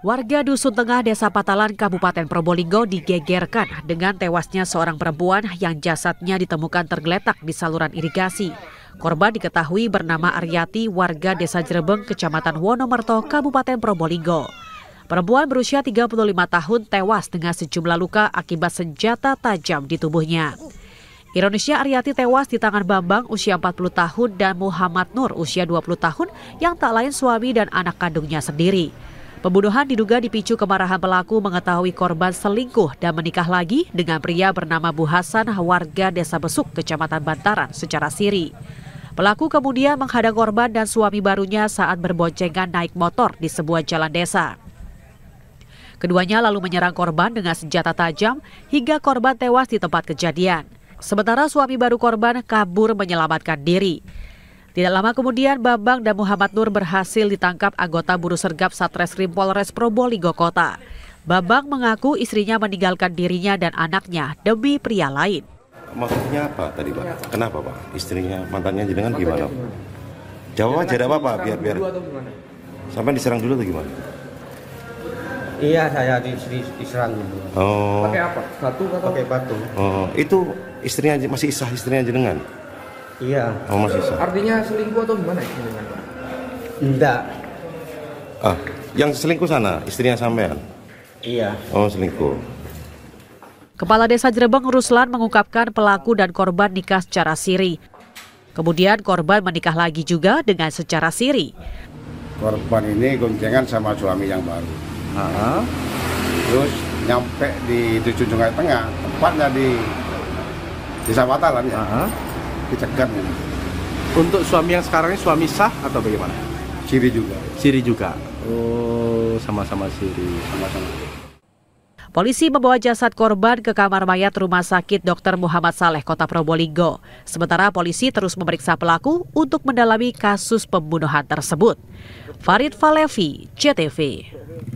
Warga Dusun Tengah Desa Patalan Kabupaten Probolinggo digegerkan dengan tewasnya seorang perempuan yang jasadnya ditemukan tergeletak di saluran irigasi. Korban diketahui bernama Aryati warga Desa Jerebeng Kecamatan Wonomerto Kabupaten Probolinggo. Perempuan berusia 35 tahun tewas dengan sejumlah luka akibat senjata tajam di tubuhnya. Ironisnya Aryati tewas di tangan Bambang usia 40 tahun dan Muhammad Nur usia 20 tahun yang tak lain suami dan anak kandungnya sendiri. Pembunuhan diduga dipicu kemarahan pelaku mengetahui korban selingkuh dan menikah lagi dengan pria bernama Bu Hasan warga Desa Besuk, Kecamatan Bantaran secara siri. Pelaku kemudian menghadang korban dan suami barunya saat berboncengan naik motor di sebuah jalan desa. Keduanya lalu menyerang korban dengan senjata tajam hingga korban tewas di tempat kejadian. Sementara suami baru korban kabur menyelamatkan diri. Tidak lama kemudian, Bambang dan Muhammad Nur berhasil ditangkap anggota buru sergap Satreskrim Polres Probolinggo Kota. Bambang mengaku istrinya meninggalkan dirinya dan anaknya demi pria lain. Maksudnya apa tadi Pak? Kenapa Pak? Istrinya mantannya jenengan gimana? gimana? Jawab aja apa Pak biar biar. Sampai diserang dulu atau gimana? Iya saya diserang dulu. Oh. Pakai apa? Batu atau? Pakai batu. Oh itu istrinya masih isah istrinya jenengan? Iya. Oh, masih sah. Artinya selingkuh atau gimana ya dengan Pak? Enggak. Ah, yang selingkuh sana, istrinya sampean. Iya. Oh, selingkuh. Kepala Desa Jerebeng Ruslan mengungkapkan pelaku dan korban nikah secara siri. Kemudian korban menikah lagi juga dengan secara siri. Korban ini goncengan sama suami yang baru. Aha. Terus nyampe di Tujuh Sungai Tengah, tempatnya di Desa Watalan ya. Aha dicegat ini. Untuk suami yang sekarang ini suami sah atau bagaimana? Siri juga. Siri juga. Oh, sama-sama siri. Sama-sama. Polisi membawa jasad korban ke kamar mayat rumah sakit Dr. Muhammad Saleh, Kota Probolinggo. Sementara polisi terus memeriksa pelaku untuk mendalami kasus pembunuhan tersebut. Farid Falevi, CTV.